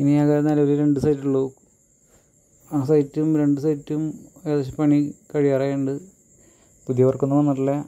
ഇനി ആകെ ഒരു രണ്ട് സൈറ്റുള്ളൂ ആ സൈറ്റും രണ്ട് സൈറ്റും ഏകദേശം പണി കഴിയാറായുണ്ട് പുതിയ വന്നിട്ടില്ല